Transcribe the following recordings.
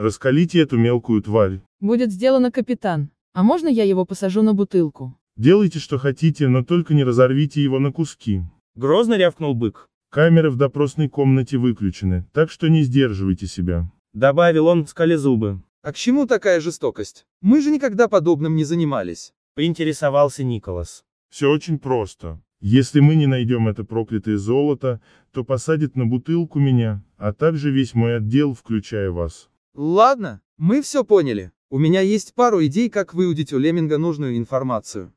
Раскалите эту мелкую тварь. Будет сделано, капитан. А можно я его посажу на бутылку? Делайте, что хотите, но только не разорвите его на куски. Грозно рявкнул бык. Камеры в допросной комнате выключены, так что не сдерживайте себя. Добавил он, скали зубы. А к чему такая жестокость? Мы же никогда подобным не занимались. Поинтересовался Николас. Все очень просто. Если мы не найдем это проклятое золото, то посадят на бутылку меня, а также весь мой отдел, включая вас. Ладно, мы все поняли. У меня есть пару идей, как выудить у Леминга нужную информацию.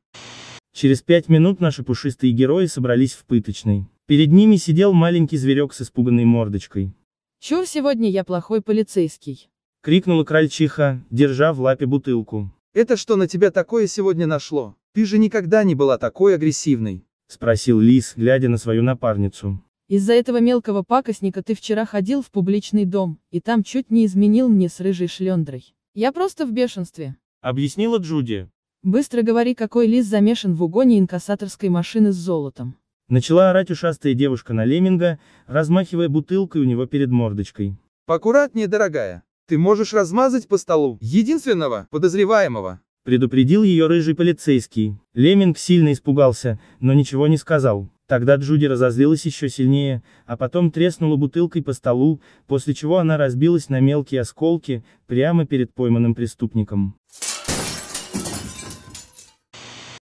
Через пять минут наши пушистые герои собрались в пыточной. Перед ними сидел маленький зверек с испуганной мордочкой. Чур сегодня я плохой полицейский?» — крикнула крольчиха, держа в лапе бутылку. «Это что на тебя такое сегодня нашло? Ты же никогда не была такой агрессивной!» — спросил лис, глядя на свою напарницу. Из-за этого мелкого пакостника ты вчера ходил в публичный дом, и там чуть не изменил мне с рыжей шлендрой. Я просто в бешенстве. Объяснила Джуди. Быстро говори, какой лис замешан в угоне инкассаторской машины с золотом. Начала орать ушастая девушка на Леминга, размахивая бутылкой у него перед мордочкой. Поаккуратнее, дорогая. Ты можешь размазать по столу единственного подозреваемого. Предупредил ее рыжий полицейский. Леминг сильно испугался, но ничего не сказал. Тогда Джуди разозлилась еще сильнее, а потом треснула бутылкой по столу, после чего она разбилась на мелкие осколки, прямо перед пойманным преступником.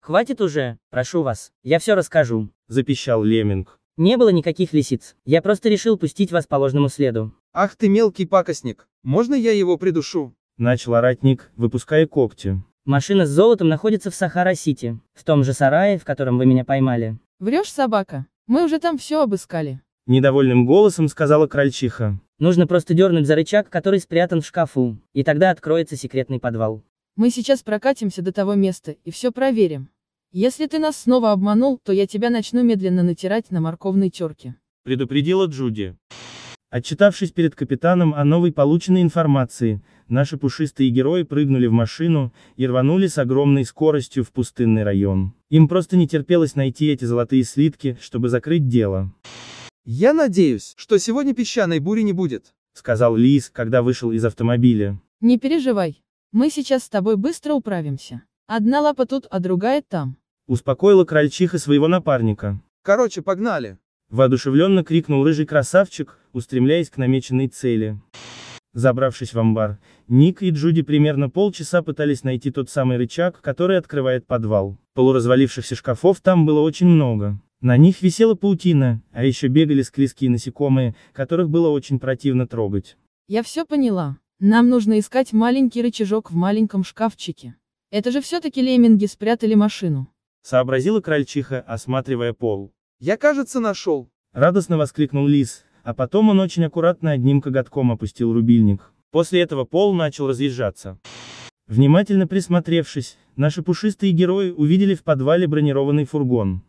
«Хватит уже, прошу вас, я все расскажу», — запищал Леминг. «Не было никаких лисиц, я просто решил пустить вас по ложному следу». «Ах ты мелкий пакостник, можно я его придушу?» — начал оратник, выпуская когти. Машина с золотом находится в Сахара-Сити, в том же сарае, в котором вы меня поймали. Врешь, собака. Мы уже там все обыскали. Недовольным голосом сказала крольчиха. Нужно просто дернуть за рычаг, который спрятан в шкафу, и тогда откроется секретный подвал. Мы сейчас прокатимся до того места и все проверим. Если ты нас снова обманул, то я тебя начну медленно натирать на морковной терке. Предупредила Джуди. Отчитавшись перед капитаном о новой полученной информации, наши пушистые герои прыгнули в машину и рванули с огромной скоростью в пустынный район. Им просто не терпелось найти эти золотые слитки, чтобы закрыть дело. «Я надеюсь, что сегодня песчаной бури не будет», — сказал Лис, когда вышел из автомобиля. «Не переживай. Мы сейчас с тобой быстро управимся. Одна лапа тут, а другая там», — успокоила крольчиха своего напарника. «Короче, погнали». Воодушевленно крикнул рыжий красавчик, устремляясь к намеченной цели. Забравшись в амбар, Ник и Джуди примерно полчаса пытались найти тот самый рычаг, который открывает подвал. Полуразвалившихся шкафов там было очень много. На них висела паутина, а еще бегали склизкие насекомые, которых было очень противно трогать. Я все поняла. Нам нужно искать маленький рычажок в маленьком шкафчике. Это же все-таки лемминги спрятали машину. Сообразила крольчиха, осматривая пол. Я, кажется, нашел. Радостно воскликнул лис, а потом он очень аккуратно одним коготком опустил рубильник. После этого пол начал разъезжаться. Внимательно присмотревшись, наши пушистые герои увидели в подвале бронированный фургон.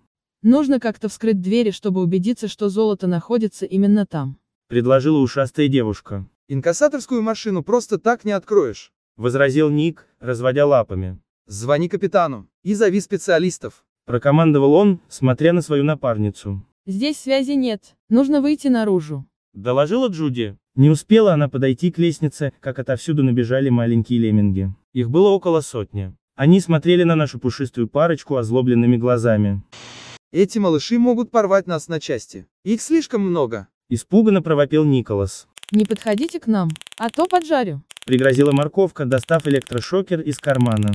Нужно как-то вскрыть двери, чтобы убедиться, что золото находится именно там. Предложила ушастая девушка. Инкассаторскую машину просто так не откроешь. Возразил Ник, разводя лапами. Звони капитану и зови специалистов. Прокомандовал он, смотря на свою напарницу. «Здесь связи нет, нужно выйти наружу», — доложила Джуди. Не успела она подойти к лестнице, как отовсюду набежали маленькие лемминги. Их было около сотни. Они смотрели на нашу пушистую парочку озлобленными глазами. «Эти малыши могут порвать нас на части. Их слишком много», — испуганно провопил Николас. «Не подходите к нам, а то поджарю», — пригрозила морковка, достав электрошокер из кармана.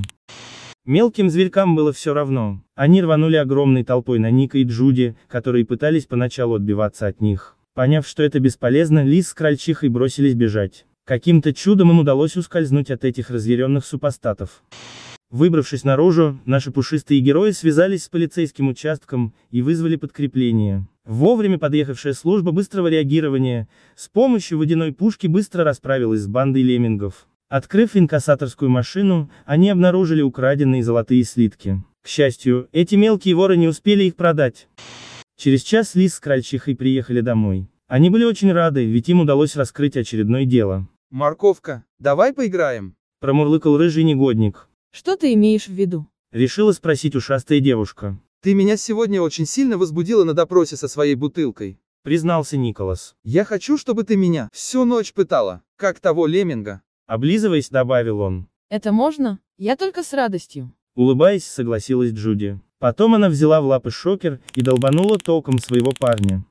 Мелким зверькам было все равно, они рванули огромной толпой на Ника и Джуди, которые пытались поначалу отбиваться от них. Поняв, что это бесполезно, Лис с крольчихой бросились бежать. Каким-то чудом им удалось ускользнуть от этих разъяренных супостатов. Выбравшись наружу, наши пушистые герои связались с полицейским участком и вызвали подкрепление. Вовремя подъехавшая служба быстрого реагирования с помощью водяной пушки быстро расправилась с бандой леммингов. Открыв инкассаторскую машину, они обнаружили украденные золотые слитки. К счастью, эти мелкие воры не успели их продать. Через час Лис с крольчихой приехали домой. Они были очень рады, ведь им удалось раскрыть очередное дело. «Морковка, давай поиграем?» – промурлыкал рыжий негодник. «Что ты имеешь в виду?» – решила спросить ушастая девушка. «Ты меня сегодня очень сильно возбудила на допросе со своей бутылкой», – признался Николас. «Я хочу, чтобы ты меня всю ночь пытала, как того лемминга». Облизываясь, добавил он. «Это можно? Я только с радостью». Улыбаясь, согласилась Джуди. Потом она взяла в лапы шокер и долбанула током своего парня.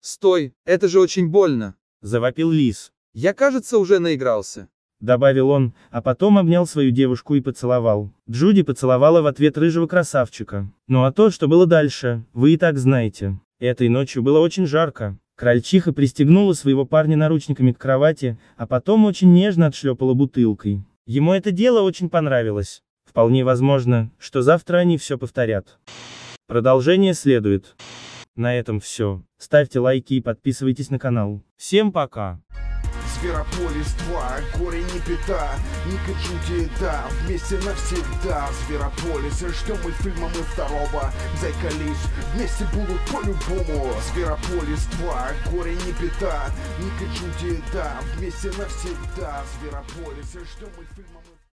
«Стой, это же очень больно!» – завопил лис. «Я, кажется, уже наигрался». Добавил он, а потом обнял свою девушку и поцеловал. Джуди поцеловала в ответ рыжего красавчика. Ну а то, что было дальше, вы и так знаете. Этой ночью было очень жарко. Крольчиха пристегнула своего парня наручниками к кровати, а потом очень нежно отшлепала бутылкой. Ему это дело очень понравилось. Вполне возможно, что завтра они все повторят. Продолжение следует. На этом все. Ставьте лайки и подписывайтесь на канал. Всем пока. Зверополис 2, горе не пита, не Джуди, да, вместе навсегда Зверополис, ждем мы фильма мы второго Зайка вместе будут по-любому Зверополис 2, горе не пита, не Джуди, да, вместе навсегда Зверополис, ждем мы фильма мы